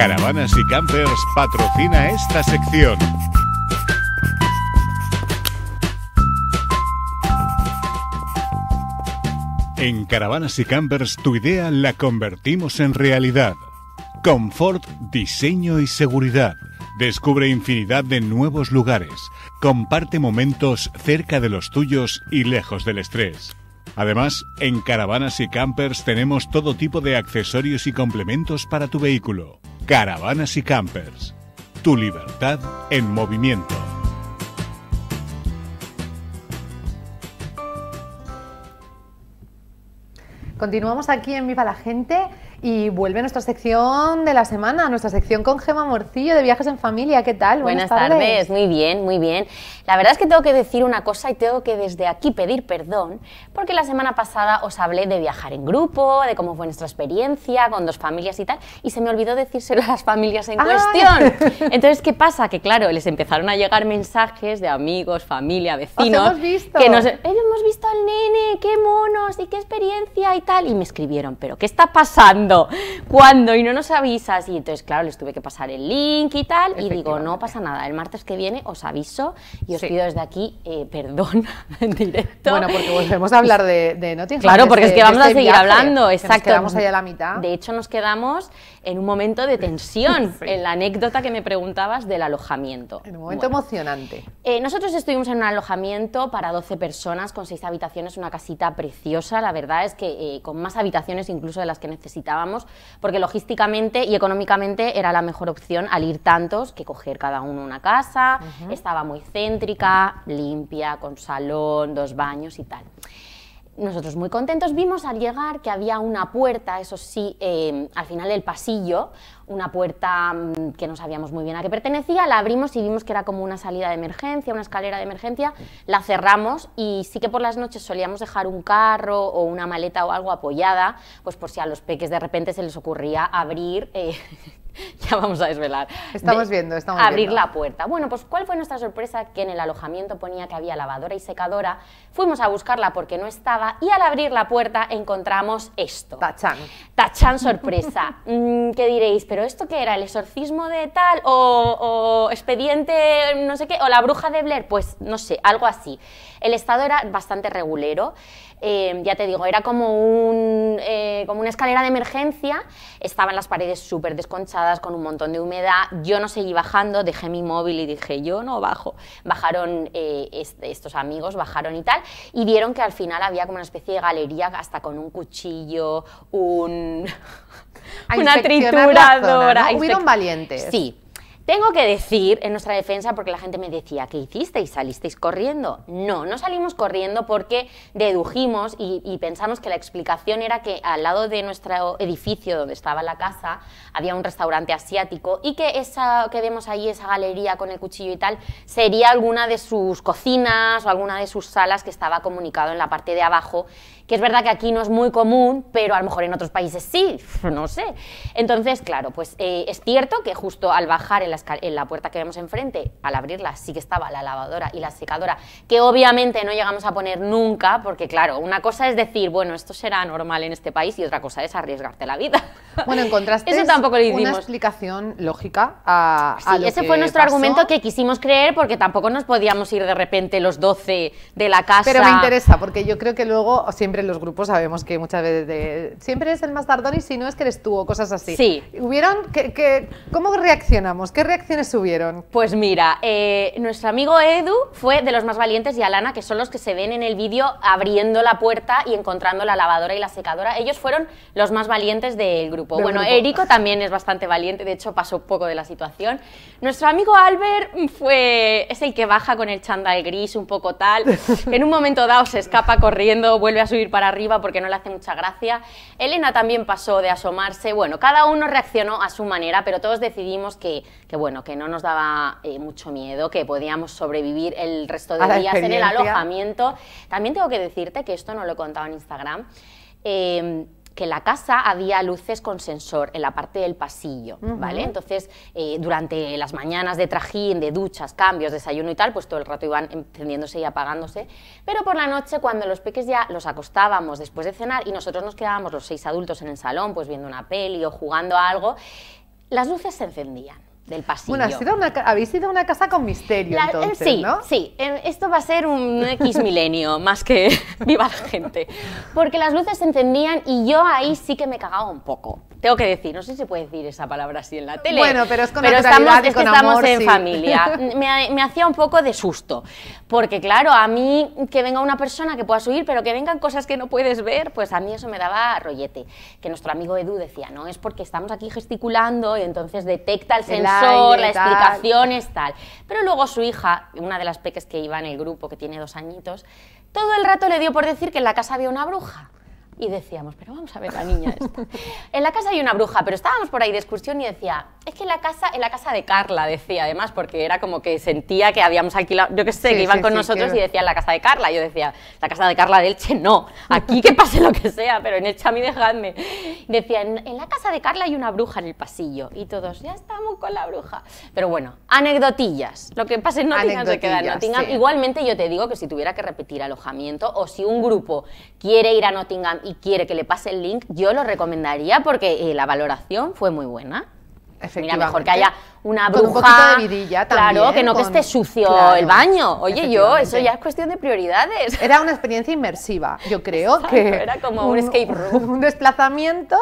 Caravanas y Campers patrocina esta sección. En Caravanas y Campers tu idea la convertimos en realidad. Confort, diseño y seguridad. Descubre infinidad de nuevos lugares. Comparte momentos cerca de los tuyos y lejos del estrés. Además, en Caravanas y Campers tenemos todo tipo de accesorios y complementos para tu vehículo. Caravanas y Campers. Tu libertad en movimiento. Continuamos aquí en Viva la Gente. Y vuelve nuestra sección de la semana, nuestra sección con Gema Morcillo de Viajes en Familia. ¿Qué tal? Buenas, tardes. muy bien, muy bien. La verdad es que tengo que decir una cosa y tengo que desde aquí pedir perdón, porque la semana pasada os hablé de viajar en grupo, de cómo fue nuestra experiencia con dos familias y tal, y se me olvidó decírselo a las familias en ah. cuestión. Entonces, ¿qué pasa? Que claro, les empezaron a llegar mensajes de amigos, familia, vecinos. hemos visto. Que nos, hemos visto al nene, qué monos y qué experiencia y tal. Y me escribieron, ¿pero qué está pasando? Cuando Y no nos avisas. Y entonces, claro, les tuve que pasar el link y tal. Y digo, no pasa nada, el martes que viene os aviso y os pido desde aquí eh, perdón en directo. Bueno, porque volvemos a hablar de, de Claro, porque es que vamos a este seguir hablando. exacto. Nos quedamos allá a la mitad. De hecho, nos quedamos en un momento de tensión, en la anécdota que me preguntabas del alojamiento. En un momento emocionante. Eh, nosotros estuvimos en un alojamiento para 12 personas con 6 habitaciones, una casita preciosa, la verdad es que eh, con más habitaciones incluso de las que necesitábamos porque logísticamente y económicamente era la mejor opción al ir tantos que coger cada uno una casa, estaba muy céntrica, limpia, con salón, dos baños y tal nosotros muy contentos vimos al llegar que había una puerta, eso sí, em, al final del pasillo, una puerta mm, que no sabíamos muy bien a qué pertenecía, la abrimos y vimos que era como una salida de emergencia, una escalera de emergencia, la cerramos y sí que por las noches solíamos dejar un carro o una maleta o algo apoyada, pues por si a los peques de repente se les ocurría abrir eh, ya vamos a desvelar. Estamos viendo, estamos abrir viendo. Abrir la puerta. Bueno, pues ¿cuál fue nuestra sorpresa? Que en el alojamiento ponía que había lavadora y secadora. Fuimos a buscarla porque no estaba y al abrir la puerta encontramos esto. Tachán. Tachán sorpresa. Mm, ¿Qué diréis? ¿Pero esto qué era? ¿El exorcismo de tal? ¿O, o expediente no sé qué? ¿O la bruja de Blair? Pues no sé, algo así. El estado era bastante regulero. Em, ya te digo, era como, un, eh, como una escalera de emergencia, estaban las paredes súper desconchadas, con un montón de humedad, yo no seguí bajando, dejé mi móvil y dije, yo no bajo. Bajaron eh, este, estos amigos, bajaron y tal, y vieron que al final había como una especie de galería hasta con un cuchillo, un... una trituradora. Hubieron valientes. Sí, tengo que decir en nuestra defensa, porque la gente me decía, ¿qué hicisteis? ¿Salisteis corriendo? No, no salimos corriendo porque dedujimos y, pensamos que la explicación era que al lado de nuestro edificio donde estaba la casa había un restaurante asiático y que esa que vemos ahí, esa galería con el cuchillo y tal, sería alguna de sus cocinas o alguna de sus salas que estaba comunicado en la parte de abajo que es verdad que aquí no es muy común, pero a lo mejor en otros países sí, no sé. Entonces, claro, pues eh, es cierto que justo al bajar en la en la puerta que vemos enfrente, al abrirla sí que estaba la lavadora y la secadora, que obviamente no llegamos a poner nunca, porque claro, una cosa es decir, bueno, esto será normal en este país y otra cosa es arriesgarte la vida. Bueno, encontraste Eso tampoco lo una explicación lógica a, sí, a ese fue nuestro argumento que quisimos creer porque tampoco nos podíamos ir de repente los 12 de la casa. Pero me interesa porque yo creo que luego siempre en los grupos sabemos que muchas veces de, siempre es el más tardón y si no es que eres tú o cosas así. Sí. ¿Hubieron que, cómo reaccionamos? ¿Qué ¿Qué reacciones subieron? Pues mira, eh, nuestro amigo Edu fue de los más valientes y Alana, que son los que se ven en el vídeo abriendo la puerta y encontrando la lavadora y la secadora. Ellos fueron los más valientes del grupo. bueno, Érico también es bastante valiente, de hecho pasó poco de la situación. Nuestro amigo Albert fue, es el que baja con el chándal gris un poco tal. En un momento dado se escapa corriendo, vuelve a subir para arriba porque no le hace mucha gracia. Elena también pasó de asomarse. Bueno, cada uno reaccionó a su manera, pero todos decidimos que que bueno, que no nos daba eh, mucho miedo, que podíamos sobrevivir el resto de días en el alojamiento. También tengo que decirte que esto no lo he contado en Instagram. Em, que la casa había luces con sensor en la parte del pasillo, ¿vale? Entonces, eh, durante las mañanas de trajín, de duchas, cambios, desayuno y tal, pues todo el rato iban encendiéndose y apagándose. Pero por la noche, cuando los peques ya los acostábamos después de cenar y nosotros nos quedábamos los seis adultos en el salón, pues viendo una peli o jugando a algo, las luces se encendían del pasillo. Bueno, sido una, habéis sido una casa con misterio, eh, entonces, sí, ¿no? Sí, eh, esto va a ser un X milenio, más que viva la gente. Porque las luces se encendían y yo ahí sí que me cagaba un poco tengo que decir, no sé si se puede decir esa palabra así en la tele. Bueno, pero es pero estamos, es que estamos en familia. Me, hacía un poco de susto, porque claro, a mí que venga una persona que pueda subir, pero que vengan cosas que no puedes ver, pues a mí eso me daba rollete. Que nuestro amigo Edu decía, no, es porque estamos aquí gesticulando y entonces detecta el sensor, la explicación es tal. Pero luego su hija, una de las peques que iba en el grupo, que tiene dos añitos, todo el rato le dio por decir que en la casa había una bruja y decíamos, pero vamos a ver la niña esta. en la casa hay una bruja, pero estábamos por ahí de excursión y decía, es que en la casa, en la casa de Carla, decía además, porque era como que sentía que habíamos alquilado, yo qué sé, que iban con nosotros y decía en la casa de Carla. Yo decía, la casa de Carla delche Che no, aquí que pase lo que sea, pero en el a dejadme. Decía, en, la casa de Carla hay una bruja en el pasillo y todos, ya estamos con la bruja. Pero bueno, anecdotillas, lo que pase no se queda en Nottingham. Igualmente yo te digo que si tuviera que repetir alojamiento o si un grupo quiere ir a Nottingham y quiere que le pase el link, yo lo recomendaría porque eh, la valoración fue muy buena. Mira, mejor que haya una bruja. un poquito de vidilla Claro, que no que esté sucio el baño. Oye, yo, eso ya es cuestión de prioridades. Era una experiencia inmersiva, yo creo que. Era como un, escape room. Un desplazamiento,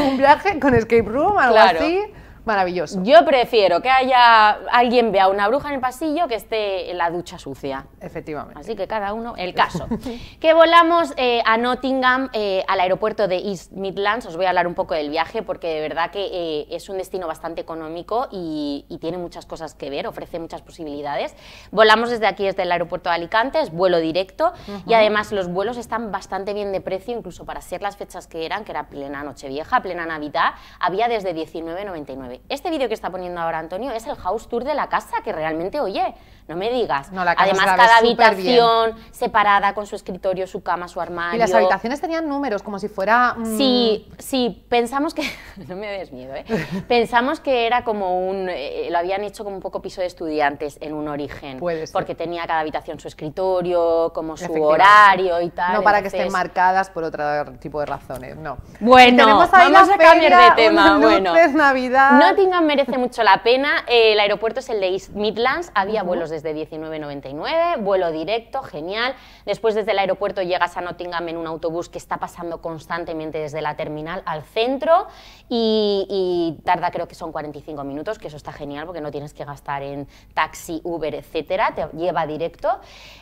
un viaje con escape room, algo así. Maravilloso. Yo prefiero que haya alguien vea una bruja en el pasillo que esté en la ducha sucia. Efectivamente. Así que cada uno, el caso. que volamos eh, a Nottingham, eh, al aeropuerto de East Midlands. Os voy a hablar un poco del viaje porque de verdad que eh, es un destino bastante económico y, tiene muchas cosas que ver, ofrece muchas posibilidades. Volamos desde aquí, desde el aeropuerto de Alicante, es vuelo directo y además los vuelos están bastante bien de precio, incluso para ser las fechas que eran, que era plena noche vieja, plena Navidad, había desde 19.99 este vídeo que está poniendo ahora Antonio es el house tour de la casa, que realmente, oye, no me digas. Además, cada habitación separada con su escritorio, su cama, su armario. Y las habitaciones tenían números, como si fuera. Mm, sí, sí, pensamos que. no me des miedo, ¿eh? pensamos que era como un. Eh, eh, lo habían hecho como un poco piso de estudiantes en un origen. Puede Porque tenía cada habitación su escritorio, como su horario y tal. No para que estén marcadas por otro tipo de razones, no. Bueno, vamos a cambiar de tema. Bueno, Navidad. Nottingham merece mucho la pena. Eh, el aeropuerto es el de East Midlands. Había vuelos de desde 19.99, vuelo directo, genial. Después desde el aeropuerto llegas a Nottingham en un autobús que está pasando constantemente desde la terminal al centro y, tarda creo que son 45 minutos, que eso está genial porque no tienes que gastar en taxi, Uber, etcétera, te lleva directo.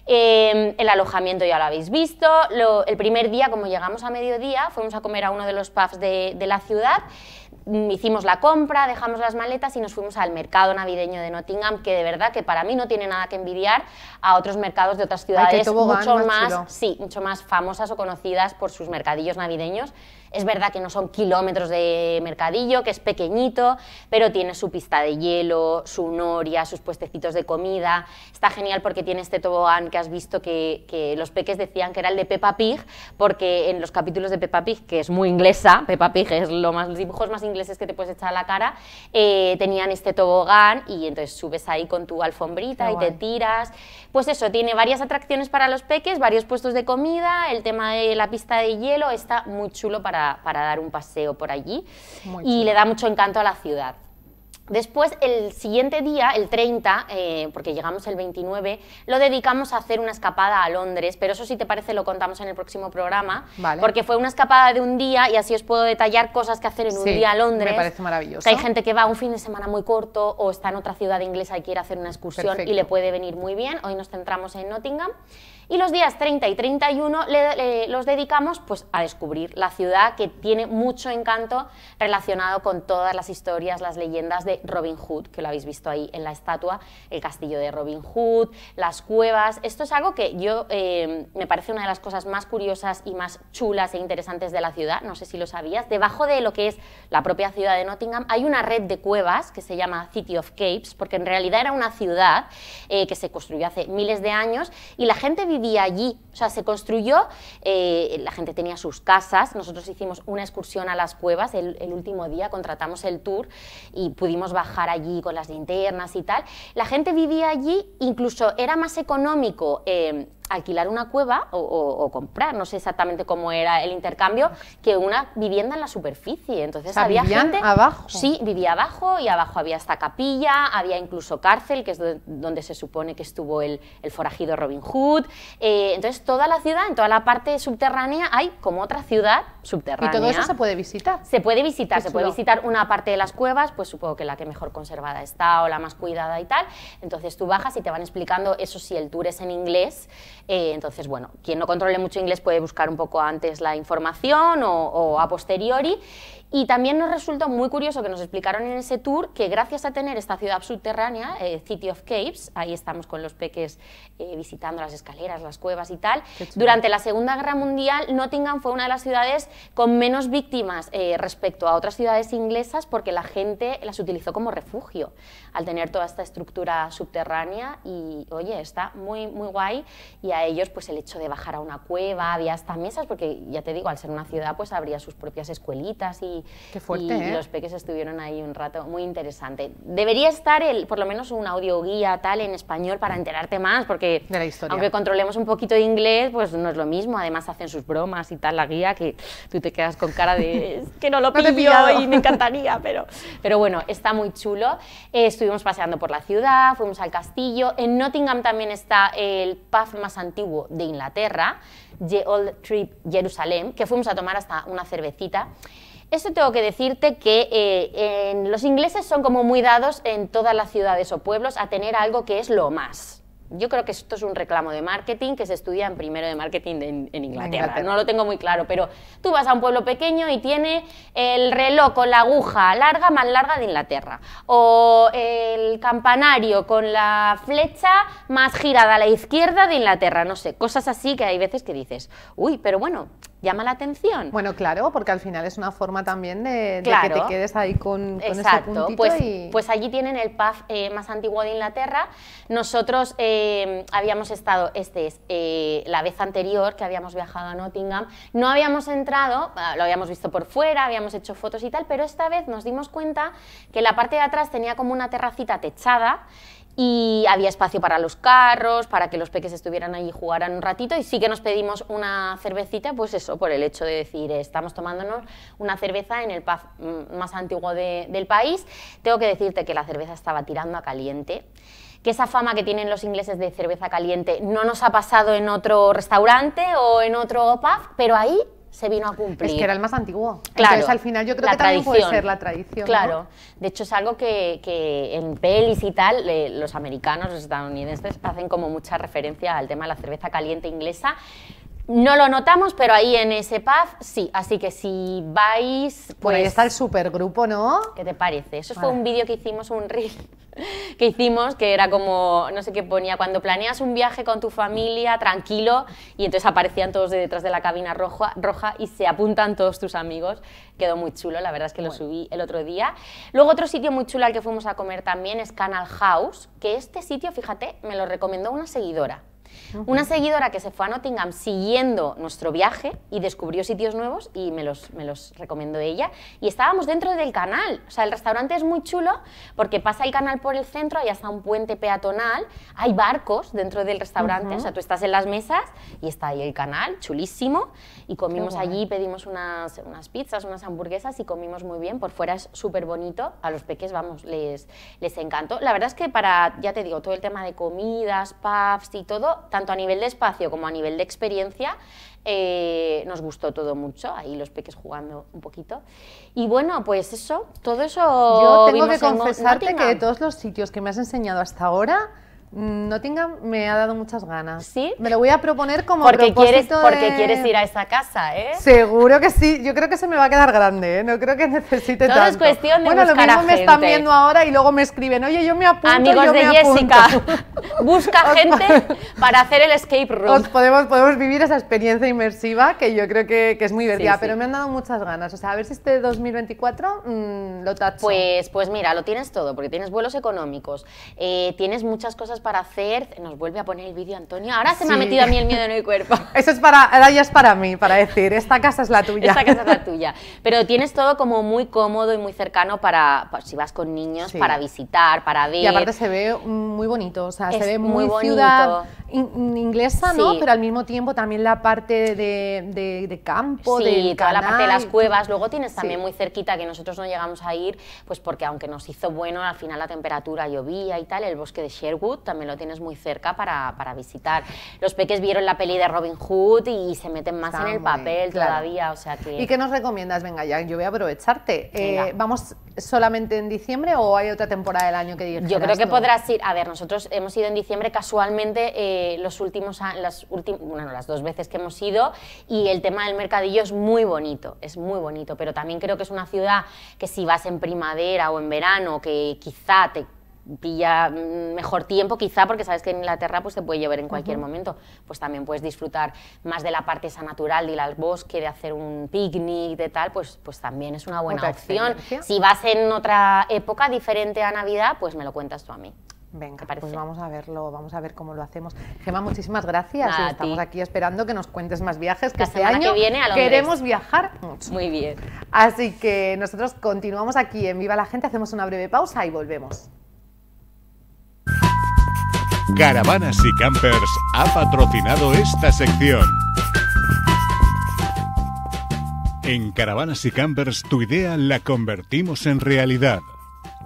Em, el alojamiento ya lo habéis visto. el primer día, como llegamos a mediodía, fuimos a comer a uno de los pubs de, de la ciudad hicimos la compra, dejamos las maletas y nos fuimos al mercado navideño de Nottingham, que de verdad que para mí no tiene nada que envidiar a otros mercados de otras ciudades sí, mucho más famosas o conocidas por sus mercadillos navideños. Es verdad que no son kilómetros de mercadillo, que es pequeñito, pero tiene su pista de hielo, su noria, sus puestecitos de comida, está genial porque tiene este tobogán que has visto que, los peques decían que era el de Peppa Pig, porque en los capítulos de Peppa Pig, que es muy inglesa, Peppa Pig es lo más, los dibujos más ingleses que te puedes echar a la cara, eh, tenían este tobogán y entonces subes ahí con tu alfombrita y te tiras. Pues eso, tiene varias atracciones para los peques, varios puestos de comida, el tema de la pista de hielo, está muy chulo para, dar un paseo por allí y le da mucho encanto a la ciudad. Después, el siguiente día, el 30, eh, porque llegamos el 29, lo dedicamos a hacer una escapada a Londres, pero eso si te parece lo contamos en el próximo programa, porque fue una escapada de un día y así os puedo detallar cosas que hacer en un día a Londres. Me parece maravilloso. hay gente que va un fin de semana muy corto o está en otra ciudad inglesa y quiere hacer una excursión y le puede venir muy bien. Hoy nos centramos en Nottingham. Y los días 30 y 31 los dedicamos pues, a descubrir la ciudad que tiene mucho encanto relacionado con todas las historias, las leyendas de Robin Hood, que lo habéis visto ahí en la estatua, el castillo de Robin Hood, las cuevas. Esto es algo que yo eh, me parece una de las cosas más curiosas y más chulas e interesantes de la ciudad, no sé si lo sabías. Debajo de lo que es la propia ciudad de Nottingham hay una red de cuevas que se llama City of Capes, porque en realidad era una ciudad eh, que se construyó hace miles de años y la gente vivía allí, o sea, se construyó, eh, la gente tenía sus casas, nosotros hicimos una excursión a las cuevas el, último día, contratamos el tour y pudimos bajar allí con las linternas y tal. La gente vivía allí, incluso era más económico. Eh, alquilar una cueva o, comprar, no sé exactamente cómo era el intercambio, que una vivienda en la superficie. Entonces había gente abajo. Sí, vivía abajo y abajo había esta capilla, había incluso cárcel, que es donde, se supone que estuvo el, forajido Robin Hood. Eh, entonces toda la ciudad, en toda la parte subterránea hay como otra ciudad ¿Y todo eso se puede visitar? Se puede visitar, se puede visitar una parte de las cuevas, pues supongo que la que mejor conservada está o la más cuidada y tal. Entonces tú bajas y te van explicando, eso si el tour es en inglés. Eh, entonces, bueno, quien no controle mucho inglés puede buscar un poco antes la información o a posteriori. Y también nos resultó muy curioso que nos explicaron en ese tour que gracias a tener esta ciudad subterránea, eh, City of Caves, ahí estamos con los peques eh, visitando las escaleras, las cuevas y tal, durante la Segunda Guerra Mundial Nottingham fue una de las ciudades con menos víctimas eh, respecto a otras ciudades inglesas porque la gente las utilizó como refugio al tener toda esta estructura subterránea y oye, está muy, muy guay y a ellos pues el hecho de bajar a una cueva, había hasta mesas porque ya te digo, al ser una ciudad pues habría sus propias escuelitas y Qué fuerte, y ¿eh? los peques estuvieron ahí un rato, muy interesante. Debería estar el, por lo menos un audioguía tal en español para enterarte más, porque aunque controlemos un poquito de inglés, pues no es lo mismo. Además hacen sus bromas y tal la guía que tú te quedas con cara de que no lo he y me encantaría, pero, pero bueno, está muy chulo. Eh, estuvimos paseando por la ciudad, fuimos al castillo. En Nottingham también está el pub más antiguo de Inglaterra, The Old Trip Jerusalem, que fuimos a tomar hasta una cervecita. Eso tengo que decirte que eh, los ingleses son como muy dados en todas las ciudades o pueblos a tener algo que es lo más. Yo creo que esto es un reclamo de marketing que se estudia en primero de marketing en, Inglaterra. No lo tengo muy claro, pero tú vas a un pueblo pequeño y tiene el reloj con la aguja larga más larga de Inglaterra. O el campanario con la flecha más girada a la izquierda de Inglaterra. No sé, cosas así que hay veces que dices, uy, pero bueno, llama la atención. Bueno, claro, porque al final es una forma también de, que te quedes ahí con, con Exacto. Pues, pues, allí tienen el pub eh, más antiguo de Inglaterra. Nosotros eh, habíamos estado, este es eh, la vez anterior que habíamos viajado a Nottingham, no habíamos entrado, ah, lo habíamos visto por fuera, habíamos hecho fotos y tal, pero esta vez nos dimos cuenta que la parte de atrás tenía como una terracita techada y había espacio para los carros, para que los peques estuvieran allí y jugaran un ratito y sí que nos pedimos una cervecita, pues eso, por el hecho de decir, eh, estamos tomándonos una cerveza en el pub mm, más antiguo del país. Tengo que decirte que la cerveza estaba tirando a caliente, que esa fama que tienen los ingleses de cerveza caliente no nos ha pasado en otro restaurante o en otro pub, pero ahí se vino a cumplir. Es que era el más antiguo. Claro. Entonces, al final yo creo que también puede ser la tradición. Claro. De hecho, es algo que, que en pelis y tal, eh, los americanos, los estadounidenses, hacen como mucha referencia al tema de la cerveza caliente inglesa. No lo notamos, pero ahí en ese pub sí. Así que si vais. Pues, Por ahí pues está el supergrupo, ¿no? ¿Qué te parece? Eso fue un vídeo que hicimos, un reel que hicimos, que era como, no sé qué ponía, cuando planeas un viaje con tu familia, tranquilo, y entonces aparecían todos detrás de la cabina roja, roja y se apuntan todos tus amigos. Quedó muy chulo, la verdad es que lo subí el otro día. Luego otro sitio muy chulo al que fuimos a comer también es Canal House, que este sitio, fíjate, me lo recomendó una seguidora. Una seguidora que se fue a Nottingham siguiendo nuestro viaje y descubrió sitios nuevos y me los, me recomendó ella. Y estábamos dentro del canal. O sea, el restaurante es muy chulo porque pasa el canal por el centro, hay hasta un puente peatonal, hay barcos dentro del restaurante. O sea, tú estás en las mesas y está ahí el canal, chulísimo. Y comimos allí, pedimos unas, pizzas, unas hamburguesas y comimos muy bien. Por fuera es súper bonito. A los peques, vamos, les, les encantó. La verdad es que para, ya te digo, todo el tema de comidas, pubs y todo, tanto a nivel de espacio como a nivel de experiencia, eh, nos gustó todo mucho, ahí los peques jugando un poquito. Y bueno, pues eso, todo eso... Yo tengo que confesarte que de todos los sitios que me has enseñado hasta ahora, no tenga, me ha dado muchas ganas. ¿Sí? Me lo voy a proponer como porque quieres, Porque quieres ir a esa casa, ¿eh? Seguro que sí. Yo creo que se me va a quedar grande, ¿eh? No creo que necesite Todo tanto. es cuestión de Bueno, lo mismo me están viendo ahora y luego me escriben, oye, yo me apunto, Amigos de Jessica, busca gente para hacer el escape room. podemos, podemos vivir esa experiencia inmersiva que yo creo que, es muy divertida, pero me han dado muchas ganas. O sea, a ver si este 2024 mm, lo tacho. Pues, pues mira, lo tienes todo, porque tienes vuelos económicos, eh, tienes muchas cosas para hacer. Nos vuelve a poner el vídeo, Antonia. Ahora se me ha metido a mí el miedo en el cuerpo. Eso es para, ahora ya es para mí, para decir, esta casa es la tuya. Esta casa es la tuya. Pero tienes todo como muy cómodo y muy cercano para, pues, si vas con niños, para visitar, para ver. Y aparte se ve muy bonito, o sea, se ve muy, muy ciudad inglesa, ¿no? Pero al mismo tiempo también la parte de, de, de campo, sí, toda la parte de las cuevas. Luego tienes también muy cerquita, que nosotros no llegamos a ir, pues porque aunque nos hizo bueno, al final la temperatura llovía y tal, el bosque de Sherwood me lo tienes muy cerca para, visitar. Los peques vieron la peli de Robin Hood y se meten más en el papel todavía, o sea que... ¿Y qué nos recomiendas? Venga, ya, yo voy a aprovecharte. Eh, ¿Vamos solamente en diciembre o hay otra temporada del año que digas? Yo creo que podrás ir... A ver, nosotros hemos ido en diciembre casualmente eh, los últimos... Las últimas bueno, las dos veces que hemos ido y el tema del mercadillo es muy bonito, es muy bonito, pero también creo que es una ciudad que si vas en primavera o en verano, que quizá te pilla mejor tiempo quizá porque sabes que en Inglaterra pues te puede llevar en cualquier momento pues también puedes disfrutar más de la parte esa natural de ir al bosque de hacer un picnic de tal pues pues también es una buena opción si vas en otra época diferente a Navidad pues me lo cuentas tú a mí Venga, pues vamos a verlo, vamos a ver cómo lo hacemos. Gema, muchísimas gracias. Estamos aquí esperando que nos cuentes más viajes, que este año queremos viajar mucho. Muy bien. Así que nosotros continuamos aquí en Viva la Gente, hacemos una breve pausa y volvemos. Caravanas y Campers ha patrocinado esta sección. En Caravanas y Campers tu idea la convertimos en realidad.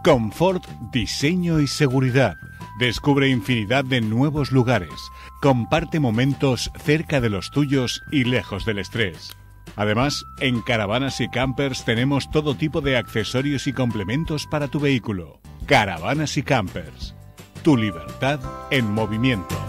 Confort, diseño y seguridad. Descubre infinidad de nuevos lugares. Comparte momentos cerca de los tuyos y lejos del estrés. Además, en Caravanas y Campers tenemos todo tipo de accesorios y complementos para tu vehículo. Caravanas y Campers tu libertad en movimiento.